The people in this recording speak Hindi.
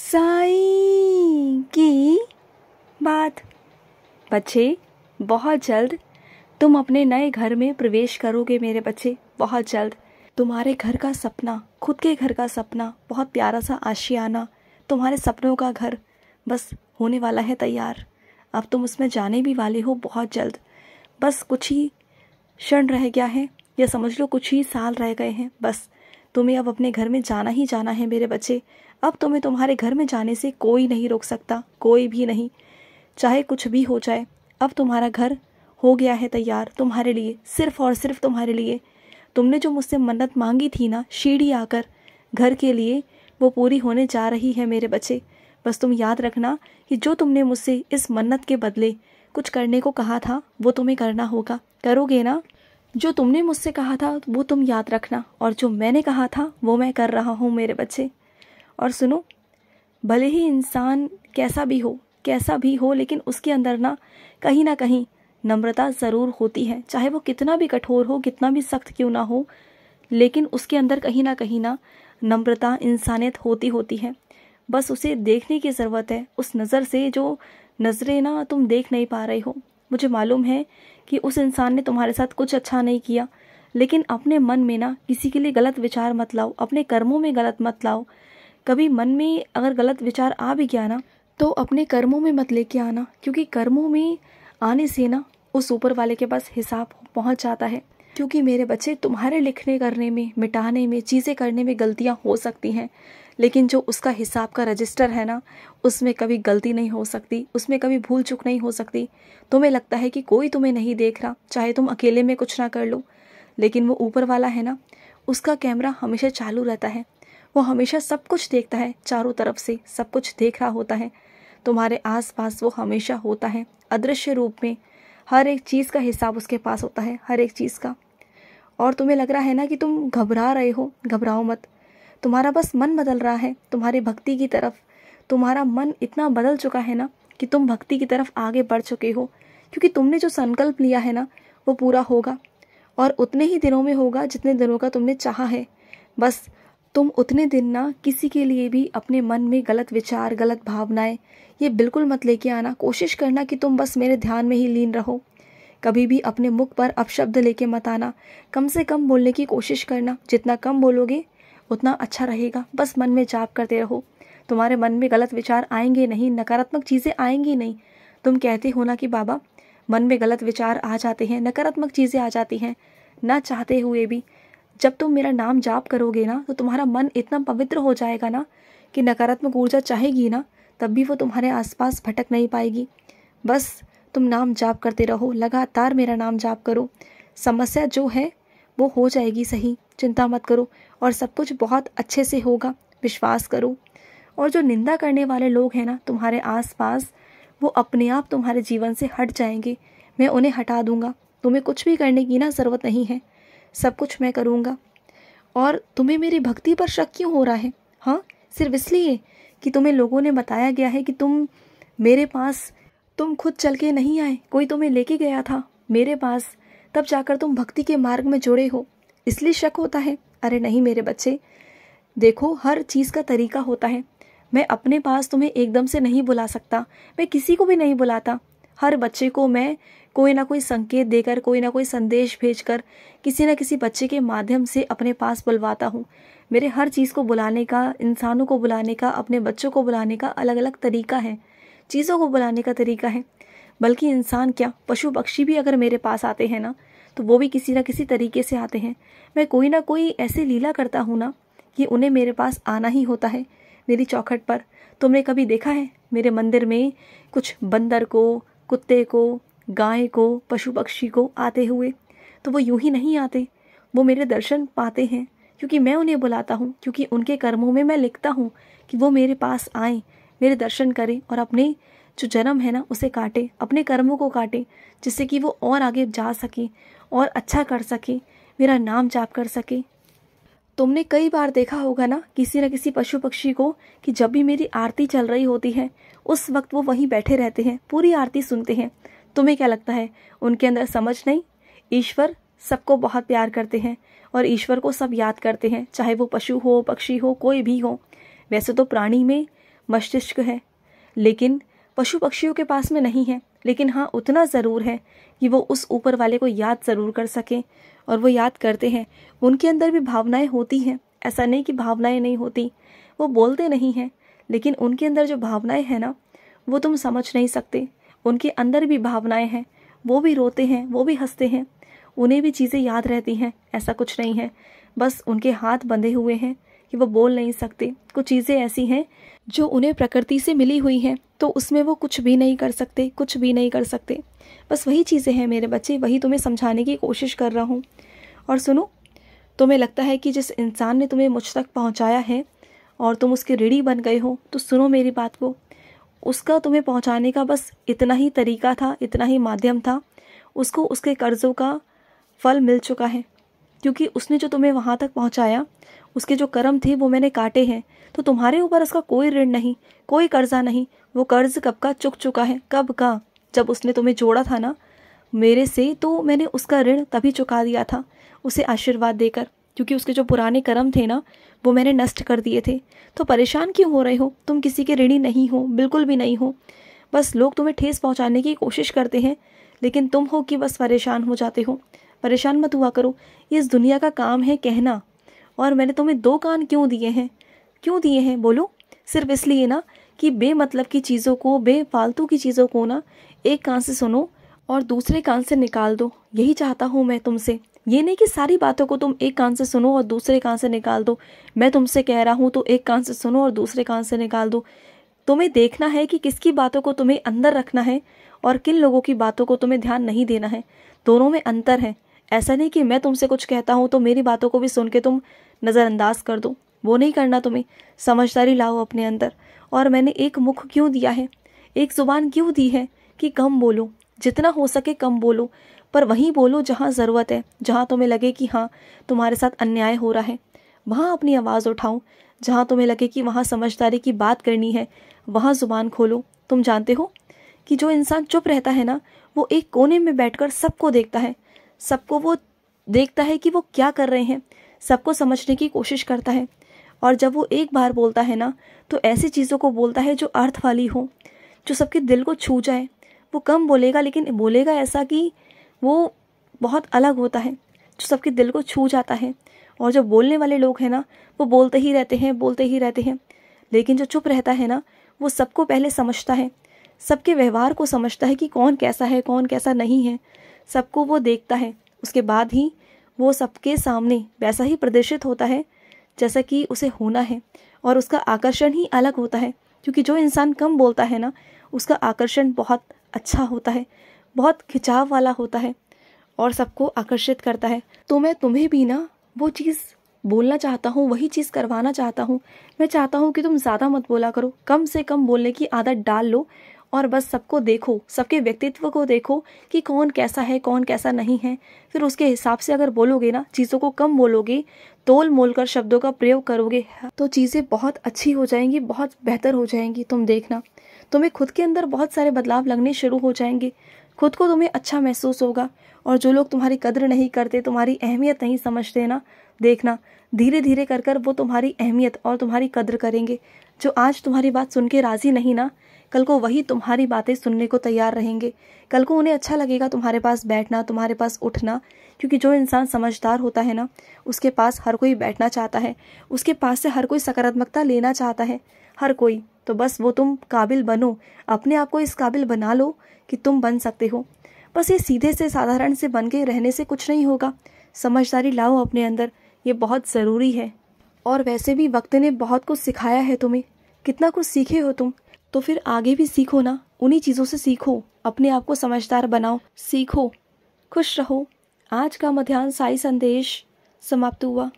साई की बात बच्चे बहुत जल्द तुम अपने नए घर में प्रवेश करोगे मेरे बच्चे बहुत जल्द तुम्हारे घर का सपना खुद के घर का सपना बहुत प्यारा सा आशियाना तुम्हारे सपनों का घर बस होने वाला है तैयार अब तुम उसमें जाने भी वाले हो बहुत जल्द बस कुछ ही क्षण रह गया है या समझ लो कुछ ही साल रह गए हैं बस तुम्हें अब अपने घर में जाना ही जाना है मेरे बच्चे अब तुम्हें तो तुम्हारे घर में जाने से कोई नहीं रोक सकता कोई भी नहीं चाहे कुछ भी हो जाए अब तुम्हारा घर हो गया है तैयार तुम्हारे लिए सिर्फ और सिर्फ तुम्हारे लिए तुमने जो मुझसे मन्नत मांगी थी ना शीढ़ी आकर घर के लिए वो पूरी होने जा रही है मेरे बच्चे बस तुम याद रखना कि जो तुमने मुझसे इस मन्नत के बदले कुछ करने को कहा था वो तुम्हें करना होगा करोगे ना जो तुमने मुझसे कहा था वो तुम याद रखना और जो मैंने कहा था वो मैं कर रहा हूँ मेरे बच्चे और सुनो भले ही इंसान कैसा भी हो कैसा भी हो लेकिन उसके अंदर ना कहीं ना कहीं नम्रता ज़रूर होती है चाहे वो कितना भी कठोर हो कितना भी सख्त क्यों ना हो लेकिन उसके अंदर कहीं ना कहीं ना नम्रता इंसानियत होती होती है बस उसे देखने की ज़रूरत है उस नज़र से जो नज़रें ना तुम देख नहीं पा रहे हो मुझे मालूम है कि उस इंसान ने तुम्हारे साथ कुछ अच्छा नहीं किया लेकिन अपने मन में ना किसी के लिए गलत विचार मत लाओ अपने कर्मों में गलत मत लाओ कभी मन में अगर गलत विचार आ भी गया ना तो अपने कर्मों में मत लेके आना क्योंकि कर्मों में आने से ना उस ऊपर वाले के पास हिसाब पहुंच जाता है क्योंकि मेरे बच्चे तुम्हारे लिखने करने में मिटाने में चीज़ें करने में गलतियाँ हो सकती हैं लेकिन जो उसका हिसाब का रजिस्टर है ना उसमें कभी गलती नहीं हो सकती उसमें कभी भूल चुक नहीं हो सकती तुम्हें लगता है कि कोई तुम्हें नहीं देख रहा चाहे तुम अकेले में कुछ ना कर लो लेकिन वो ऊपर वाला है ना उसका कैमरा हमेशा चालू रहता है वो हमेशा सब कुछ देखता है चारों तरफ से सब कुछ देख रहा होता है तुम्हारे आसपास वो हमेशा होता है अदृश्य रूप में हर एक चीज़ का हिसाब उसके पास होता है हर एक चीज़ का और तुम्हें लग रहा है ना कि तुम घबरा रहे हो घबराओ मत तुम्हारा बस मन बदल रहा है तुम्हारी भक्ति की तरफ तुम्हारा मन इतना बदल चुका है ना कि तुम भक्ति की तरफ आगे बढ़ चुके हो क्योंकि तुमने जो संकल्प लिया है ना वो पूरा होगा और उतने ही दिनों में होगा जितने दिनों का तुमने चाहा है बस तुम उतने दिन ना किसी के लिए भी अपने मन में गलत विचार गलत भावनाएं ये बिल्कुल मत लेके आना कोशिश करना कि तुम बस मेरे ध्यान में ही लीन रहो कभी भी अपने मुख पर अपशब्द लेके मत आना कम से कम बोलने की कोशिश करना जितना कम बोलोगे उतना अच्छा रहेगा बस मन में जाप करते रहो तुम्हारे मन में गलत विचार आएंगे नहीं नकारात्मक चीज़ें आएंगी नहीं तुम कहते हो ना कि बाबा मन में गलत विचार आ जाते हैं नकारात्मक चीज़ें आ जाती हैं ना चाहते हुए भी जब तुम मेरा नाम जाप करोगे ना तो तुम्हारा मन इतना पवित्र हो जाएगा ना कि नकारात्मक ऊर्जा चाहेगी ना तब भी वो तुम्हारे आसपास भटक नहीं पाएगी बस तुम नाम जाप करते रहो लगातार मेरा नाम जाप करो समस्या जो है वो हो जाएगी सही चिंता मत करो और सब कुछ बहुत अच्छे से होगा विश्वास करो और जो निंदा करने वाले लोग हैं ना तुम्हारे आसपास वो अपने आप तुम्हारे जीवन से हट जाएंगे मैं उन्हें हटा दूंगा तुम्हें कुछ भी करने की ना ज़रूरत नहीं है सब कुछ मैं करूँगा और तुम्हें मेरी भक्ति पर शक क्यों हो रहा है हाँ सिर्फ इसलिए कि तुम्हें लोगों ने बताया गया है कि तुम मेरे पास तुम खुद चल के नहीं आए कोई तुम्हें लेके गया था मेरे पास तब जाकर तुम भक्ति के मार्ग में जुड़े हो इसलिए शक होता है अरे नहीं मेरे बच्चे देखो हर चीज़ का तरीका होता है मैं अपने पास तुम्हें एकदम से नहीं बुला सकता मैं किसी को भी नहीं बुलाता हर बच्चे को मैं कोई ना कोई संकेत देकर कोई ना कोई संदेश भेजकर किसी ना किसी बच्चे के माध्यम से अपने पास बुलवाता हूँ मेरे हर चीज़ को बुलाने का इंसानों को बुलाने का अपने बच्चों को बुलाने का अलग अलग तरीका है चीज़ों को बुलाने का तरीका है बल्कि इंसान क्या पशु पक्षी भी अगर मेरे पास आते हैं ना तो वो भी किसी ना किसी तरीके से आते हैं मैं कोई ना कोई ऐसे लीला करता हूँ ना कि उन्हें मेरे पास आना ही होता है मेरी चौखट पर तुमने कभी देखा है मेरे मंदिर में कुछ बंदर को कुत्ते को गाय को पशु पक्षी को आते हुए तो वो यूं ही नहीं आते वो मेरे दर्शन पाते हैं क्योंकि मैं उन्हें बुलाता हूँ क्योंकि उनके कर्मों में मैं लिखता हूँ कि वो मेरे पास आए मेरे दर्शन करें और अपने जो जन्म है ना उसे काटे अपने कर्मों को काटे जिससे कि वो और आगे जा सके और अच्छा कर सके मेरा नाम जाप कर सके तुमने कई बार देखा होगा ना किसी न किसी पशु पक्षी को कि जब भी मेरी आरती चल रही होती है उस वक्त वो वहीं बैठे रहते हैं पूरी आरती सुनते हैं तुम्हें क्या लगता है उनके अंदर समझ नहीं ईश्वर सबको बहुत प्यार करते हैं और ईश्वर को सब याद करते हैं चाहे वो पशु हो पक्षी हो कोई भी हो वैसे तो प्राणी में मस्तिष्क है लेकिन पशु पक्षियों के पास में नहीं है लेकिन हाँ उतना ज़रूर है कि वो उस ऊपर वाले को याद ज़रूर कर सकें और वो याद करते हैं उनके अंदर भी भावनाएं होती हैं ऐसा नहीं कि भावनाएं नहीं होती वो बोलते नहीं हैं लेकिन उनके अंदर जो भावनाएं हैं ना वो तुम समझ नहीं सकते उनके अंदर भी भावनाएं हैं वो भी रोते हैं वो भी हंसते हैं उन्हें भी चीज़ें याद रहती हैं ऐसा कुछ नहीं है बस उनके हाथ बंधे हुए हैं कि वो बोल नहीं सकते कुछ चीज़ें ऐसी हैं जो उन्हें प्रकृति से मिली हुई हैं तो उसमें वो कुछ भी नहीं कर सकते कुछ भी नहीं कर सकते बस वही चीज़ें हैं मेरे बच्चे वही तुम्हें समझाने की कोशिश कर रहा हूँ और सुनो तुम्हें लगता है कि जिस इंसान ने तुम्हें मुझ तक पहुँचाया है और तुम उसके रेडी बन गए हो तो सुनो मेरी बात को उसका तुम्हें पहुँचाने का बस इतना ही तरीका था इतना ही माध्यम था उसको उसके कर्ज़ों का फल मिल चुका है क्योंकि उसने जो तुम्हें वहाँ तक पहुँचाया उसके जो कर्म थे वो मैंने काटे हैं तो तुम्हारे ऊपर उसका कोई ऋण नहीं कोई कर्जा नहीं वो कर्ज कब का चुक चुका है कब का जब उसने तुम्हें जोड़ा था ना मेरे से तो मैंने उसका ऋण तभी चुका दिया था उसे आशीर्वाद देकर क्योंकि उसके जो पुराने कर्म थे ना वो मैंने नष्ट कर दिए थे तो परेशान क्यों हो रहे हो तुम किसी के ऋणी नहीं हो बिल्कुल भी नहीं हो बस लोग तुम्हें ठेस पहुंचाने की कोशिश करते हैं लेकिन तुम हो कि बस परेशान हो जाते हो परेशान मत हुआ करो ये इस दुनिया का काम है कहना और मैंने तुम्हें दो कान क्यों दिए हैं क्यों दिए हैं बोलो सिर्फ इसलिए ना कि बेमतलब की चीज़ों को बेफालतू की चीज़ों को ना एक कान से सुनो और दूसरे कान से निकाल दो यही चाहता हूँ मैं तुमसे ये नहीं कि सारी बातों को तुम एक कान से सुनो और दूसरे कान से निकाल दो मैं तुमसे कह रहा हूँ तो एक कान से सुनो और दूसरे कान से निकाल दो तुम्हें देखना है कि किसकी बातों को तुम्हें अंदर रखना है और किन लोगों की बातों को तुम्हें ध्यान नहीं देना है दोनों में अंतर है ऐसा नहीं कि मैं तुमसे कुछ कहता हूँ तो मेरी बातों को भी सुन के तुम नज़रअंदाज कर दो वो नहीं करना तुम्हें समझदारी लाओ अपने अंदर और मैंने एक मुख क्यों दिया है एक ज़ुबान क्यों दी है कि कम बोलो जितना हो सके कम बोलो पर वहीं बोलो जहाँ ज़रूरत है जहाँ तुम्हें लगे कि हाँ तुम्हारे साथ अन्याय हो रहा है वहाँ अपनी आवाज़ उठाओ जहाँ तुम्हें लगे कि वहाँ समझदारी की बात करनी है वहाँ ज़ुबान खोलो तुम जानते हो कि जो इंसान चुप रहता है ना वो एक कोने में बैठकर सबको देखता है सबको वो देखता है कि वो क्या कर रहे हैं सबको समझने की कोशिश करता है और जब वो एक बार बोलता है ना तो ऐसी चीज़ों को बोलता है जो अर्थ वाली हो जो सबके दिल को छू जाए वो कम बोलेगा लेकिन बोलेगा ऐसा कि वो बहुत अलग होता है जो सबके दिल को छू जाता है और जो बोलने वाले लोग हैं ना वो बोलते ही रहते हैं बोलते ही रहते हैं लेकिन जो चुप रहता है ना वो सबको पहले समझता है सबके व्यवहार को समझता है कि कौन कैसा है कौन कैसा नहीं है सबको वो देखता है उसके बाद ही वो सबके सामने वैसा ही प्रदर्शित होता है जैसा कि उसे होना है और उसका आकर्षण ही अलग होता है क्योंकि जो इंसान कम बोलता है ना उसका आकर्षण बहुत अच्छा होता है बहुत खिंचाव वाला होता है और सबको आकर्षित करता है तो मैं तुम्हें भी ना वो चीज़ बोलना चाहता हूँ वही चीज़ करवाना चाहता हूँ मैं चाहता हूँ कि तुम ज़्यादा मत बोला करो कम से कम बोलने की आदत डाल लो और बस सबको देखो सबके व्यक्तित्व को देखो कि कौन कैसा है कौन कैसा नहीं है फिर उसके हिसाब से अगर बोलोगे ना चीज़ों को कम बोलोगे तोल मोल कर शब्दों का प्रयोग करोगे तो चीज़ें बहुत अच्छी हो जाएंगी बहुत बेहतर हो जाएंगी तुम देखना तुम्हें खुद के अंदर बहुत सारे बदलाव लगने शुरू हो जाएंगे खुद को तुम्हें अच्छा महसूस होगा और जो लोग तुम्हारी कदर नहीं करते तुम्हारी अहमियत नहीं समझते ना देखना धीरे धीरे कर कर वो तुम्हारी अहमियत और तुम्हारी कदर करेंगे जो आज तुम्हारी बात सुन के राजी नहीं ना कल को वही तुम्हारी बातें सुनने को तैयार रहेंगे कल को उन्हें अच्छा लगेगा तुम्हारे पास बैठना तुम्हारे पास उठना क्योंकि जो इंसान समझदार होता है ना उसके पास हर कोई बैठना चाहता है उसके पास से हर कोई सकारात्मकता लेना चाहता है हर कोई तो बस वो तुम काबिल बनो अपने आप को इस काबिल बना लो कि तुम बन सकते हो बस ये सीधे से साधारण से बन के रहने से कुछ नहीं होगा समझदारी लाओ अपने अंदर ये बहुत ज़रूरी है और वैसे भी वक्त ने बहुत कुछ सिखाया है तुम्हें कितना कुछ सीखे हो तुम तो फिर आगे भी सीखो ना उन्हीं चीज़ों से सीखो अपने आप को समझदार बनाओ सीखो खुश रहो आज का मध्यान्ह साई संदेश समाप्त हुआ